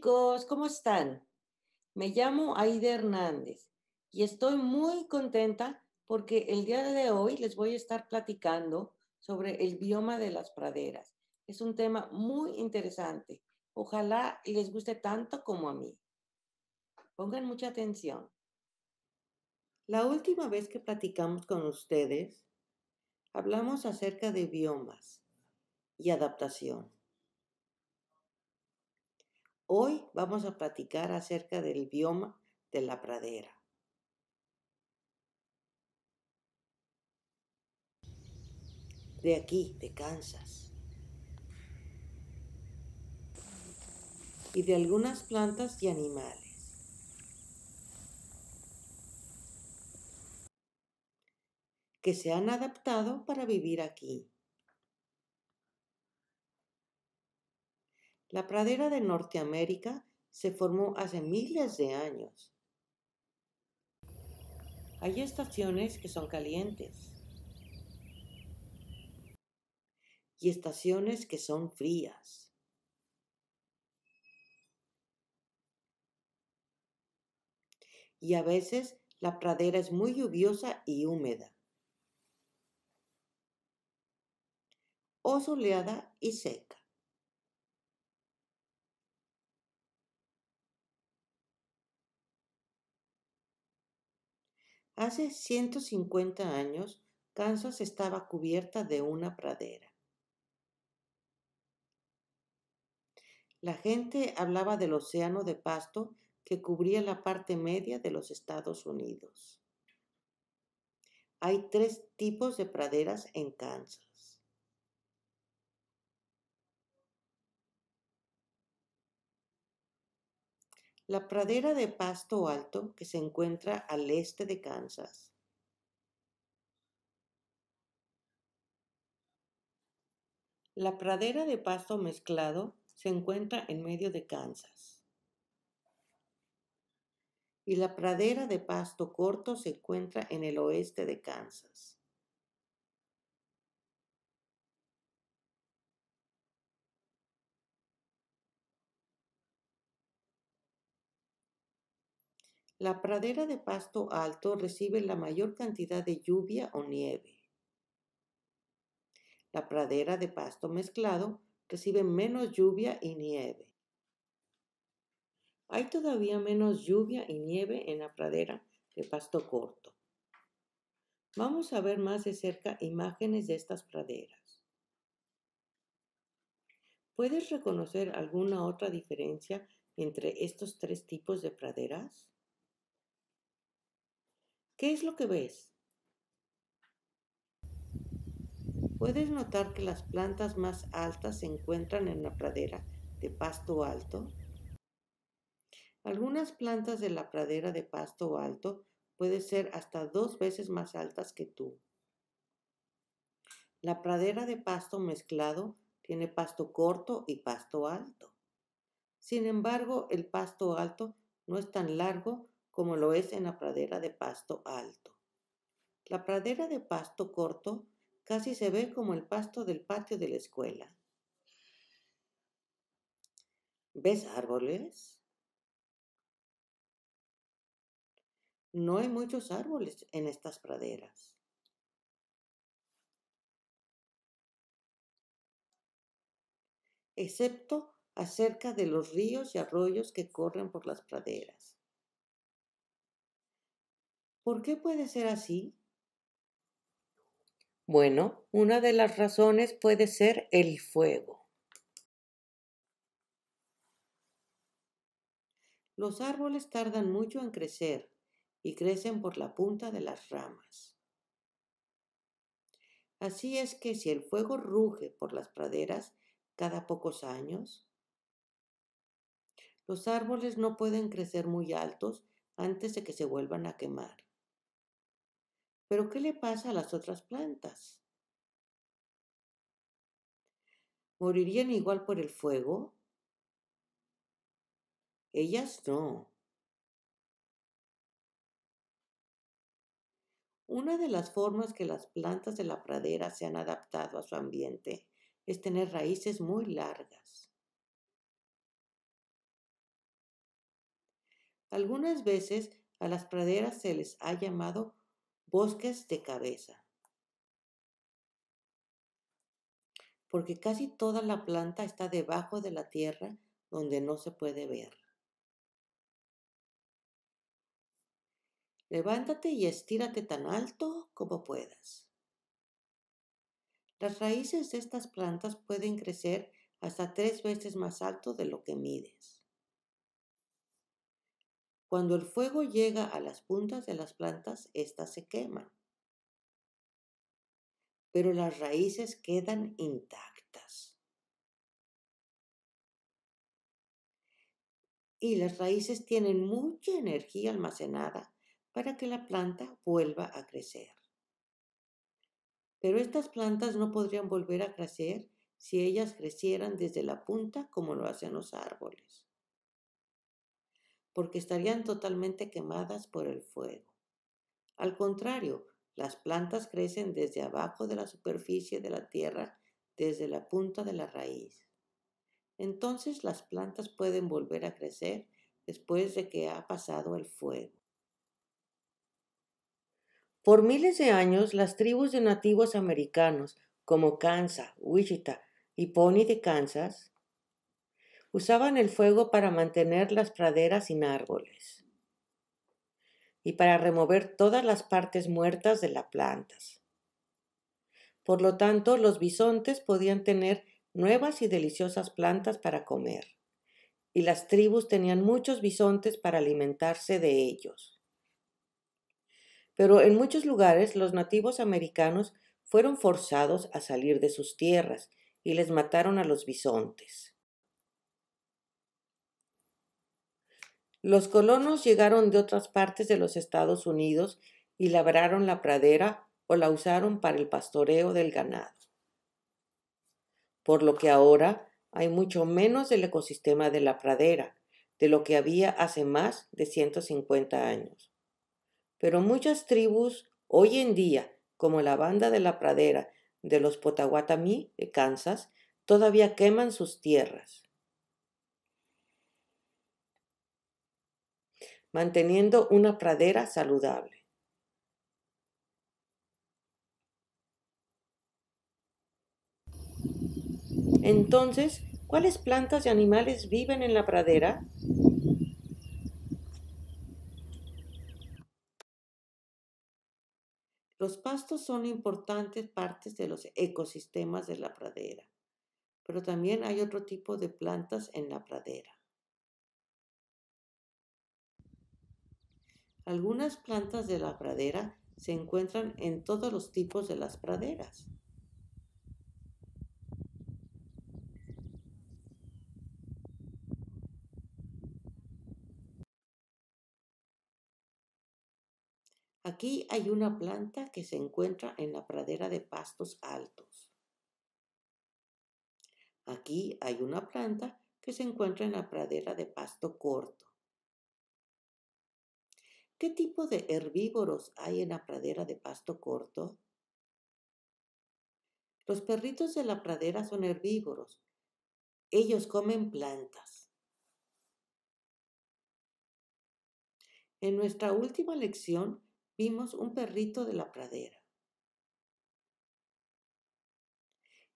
chicos, ¿cómo están? Me llamo Aida Hernández y estoy muy contenta porque el día de hoy les voy a estar platicando sobre el bioma de las praderas. Es un tema muy interesante. Ojalá les guste tanto como a mí. Pongan mucha atención. La última vez que platicamos con ustedes, hablamos acerca de biomas y adaptación. Hoy vamos a platicar acerca del bioma de la pradera. De aquí, de Kansas. Y de algunas plantas y animales. que se han adaptado para vivir aquí. La pradera de Norteamérica se formó hace miles de años. Hay estaciones que son calientes y estaciones que son frías. y a veces la pradera es muy lluviosa y húmeda. O soleada y seca. Hace 150 años, Kansas estaba cubierta de una pradera. La gente hablaba del océano de pasto que cubría la parte media de los Estados Unidos. Hay tres tipos de praderas en Kansas. la pradera de pasto alto que se encuentra al este de Kansas. La pradera de pasto mezclado se encuentra en medio de Kansas. Y la pradera de pasto corto se encuentra en el oeste de Kansas. La pradera de pasto alto recibe la mayor cantidad de lluvia o nieve. La pradera de pasto mezclado recibe menos lluvia y nieve. Hay todavía menos lluvia y nieve en la pradera de pasto corto. Vamos a ver más de cerca imágenes de estas praderas. ¿Puedes reconocer alguna otra diferencia entre estos tres tipos de praderas? ¿Qué es lo que ves? ¿Puedes notar que las plantas más altas se encuentran en la pradera de pasto alto? Algunas plantas de la pradera de pasto alto pueden ser hasta dos veces más altas que tú. La pradera de pasto mezclado tiene pasto corto y pasto alto. Sin embargo, el pasto alto no es tan largo como lo es en la pradera de pasto alto. La pradera de pasto corto casi se ve como el pasto del patio de la escuela. ¿Ves árboles? No hay muchos árboles en estas praderas. excepto acerca de los ríos y arroyos que corren por las praderas. ¿Por qué puede ser así? Bueno, una de las razones puede ser el fuego. Los árboles tardan mucho en crecer y crecen por la punta de las ramas. Así es que si el fuego ruge por las praderas cada pocos años, los árboles no pueden crecer muy altos antes de que se vuelvan a quemar. Pero ¿qué le pasa a las otras plantas? ¿Morirían igual por el fuego? Ellas no. Una de las formas que las plantas de la pradera se han adaptado a su ambiente es tener raíces muy largas. Algunas veces a las praderas se les ha llamado bosques de cabeza. Porque casi toda la planta está debajo de la tierra donde no se puede ver. Levántate y estírate tan alto como puedas. Las raíces de estas plantas pueden crecer hasta tres veces más alto de lo que mides. Cuando el fuego llega a las puntas de las plantas, éstas se queman. Pero las raíces quedan intactas. Y las raíces tienen mucha energía almacenada para que la planta vuelva a crecer. Pero estas plantas no podrían volver a crecer si ellas crecieran desde la punta como lo hacen los árboles porque estarían totalmente quemadas por el fuego. Al contrario, las plantas crecen desde abajo de la superficie de la tierra, desde la punta de la raíz. Entonces las plantas pueden volver a crecer después de que ha pasado el fuego. Por miles de años, las tribus de nativos americanos, como Kansas, Wichita y Pony de Kansas, Usaban el fuego para mantener las praderas sin árboles y para remover todas las partes muertas de las plantas. Por lo tanto, los bisontes podían tener nuevas y deliciosas plantas para comer, y las tribus tenían muchos bisontes para alimentarse de ellos. Pero en muchos lugares los nativos americanos fueron forzados a salir de sus tierras y les mataron a los bisontes. Los colonos llegaron de otras partes de los Estados Unidos y labraron la pradera o la usaron para el pastoreo del ganado. Por lo que ahora hay mucho menos del ecosistema de la pradera de lo que había hace más de 150 años. Pero muchas tribus hoy en día, como la banda de la pradera de los Potawatomi de Kansas, todavía queman sus tierras. manteniendo una pradera saludable. Entonces, ¿cuáles plantas y animales viven en la pradera? Los pastos son importantes partes de los ecosistemas de la pradera, pero también hay otro tipo de plantas en la pradera. Algunas plantas de la pradera se encuentran en todos los tipos de las praderas. Aquí hay una planta que se encuentra en la pradera de pastos altos. Aquí hay una planta que se encuentra en la pradera de pasto corto. ¿Qué tipo de herbívoros hay en la pradera de pasto corto? Los perritos de la pradera son herbívoros. Ellos comen plantas. En nuestra última lección vimos un perrito de la pradera.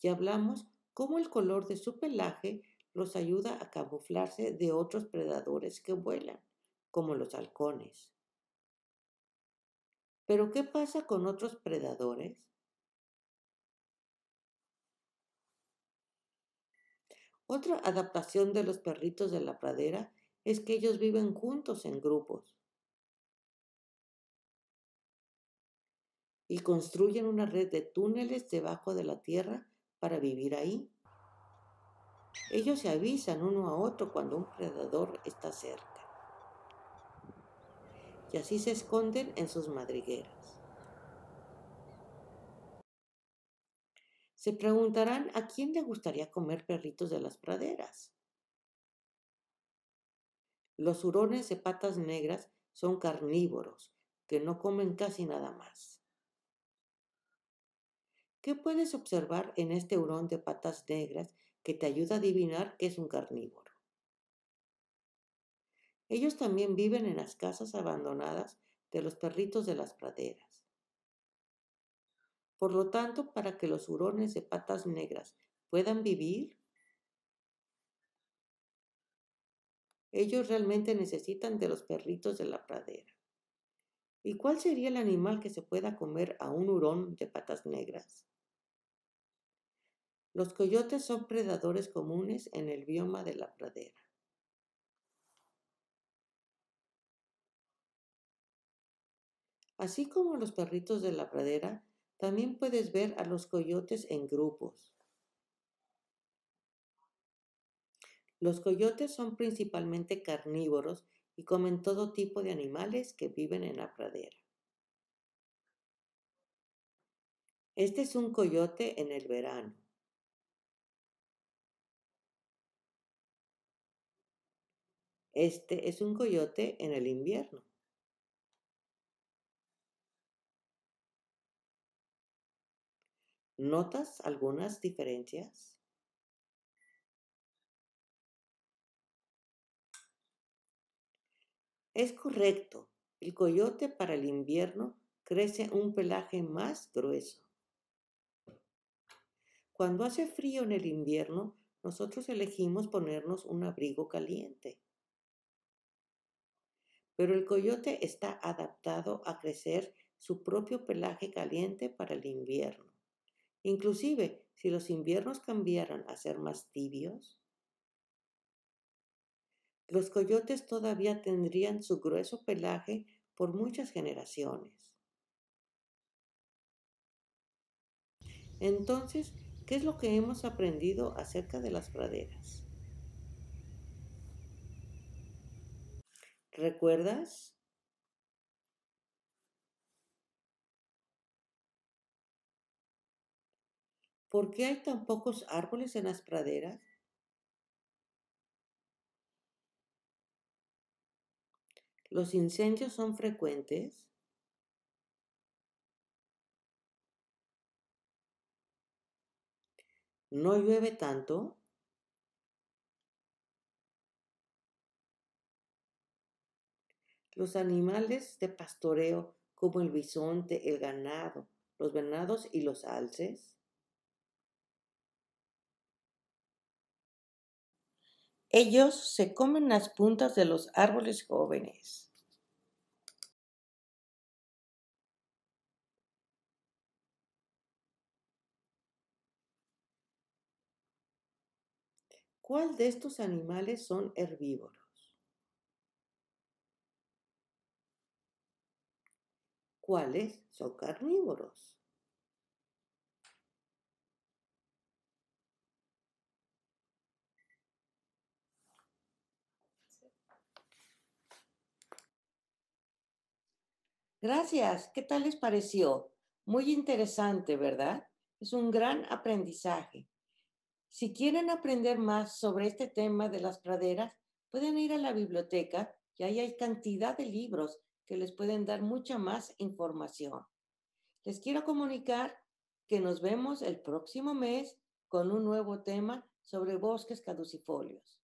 Y hablamos cómo el color de su pelaje los ayuda a camuflarse de otros predadores que vuelan, como los halcones. Pero ¿qué pasa con otros predadores? Otra adaptación de los perritos de la pradera es que ellos viven juntos en grupos y construyen una red de túneles debajo de la tierra para vivir ahí. Ellos se avisan uno a otro cuando un predador está cerca y así se esconden en sus madrigueras. Se preguntarán a quién le gustaría comer perritos de las praderas. Los hurones de patas negras son carnívoros, que no comen casi nada más. ¿Qué puedes observar en este hurón de patas negras que te ayuda a adivinar que es un carnívoro? Ellos también viven en las casas abandonadas de los perritos de las praderas. Por lo tanto, para que los hurones de patas negras puedan vivir, ellos realmente necesitan de los perritos de la pradera. ¿Y cuál sería el animal que se pueda comer a un hurón de patas negras? Los coyotes son predadores comunes en el bioma de la pradera. Así como los perritos de la pradera, también puedes ver a los coyotes en grupos. Los coyotes son principalmente carnívoros y comen todo tipo de animales que viven en la pradera. Este es un coyote en el verano. Este es un coyote en el invierno. ¿Notas algunas diferencias? Es correcto, el coyote para el invierno crece un pelaje más grueso. Cuando hace frío en el invierno, nosotros elegimos ponernos un abrigo caliente. Pero el coyote está adaptado a crecer su propio pelaje caliente para el invierno inclusive si los inviernos cambiaran a ser más tibios. Los coyotes todavía tendrían su grueso pelaje por muchas generaciones. Entonces, ¿qué es lo que hemos aprendido acerca de las praderas? ¿Recuerdas? ¿Por qué hay tan pocos árboles en las praderas? ¿Los incendios son frecuentes? ¿No llueve tanto? Los animales de pastoreo como el bisonte, el ganado, los venados y los alces. Ellos se comen las puntas de los árboles jóvenes. ¿Cuál de estos animales son herbívoros? ¿Cuáles son carnívoros? Gracias, ¿qué tal les pareció? Muy interesante, ¿verdad? Es un gran aprendizaje. Si quieren aprender más sobre este tema de las praderas, pueden ir a la biblioteca y ahí hay cantidad de libros que les pueden dar mucha más información. Les quiero comunicar que nos vemos el próximo mes con un nuevo tema sobre bosques caducifolios.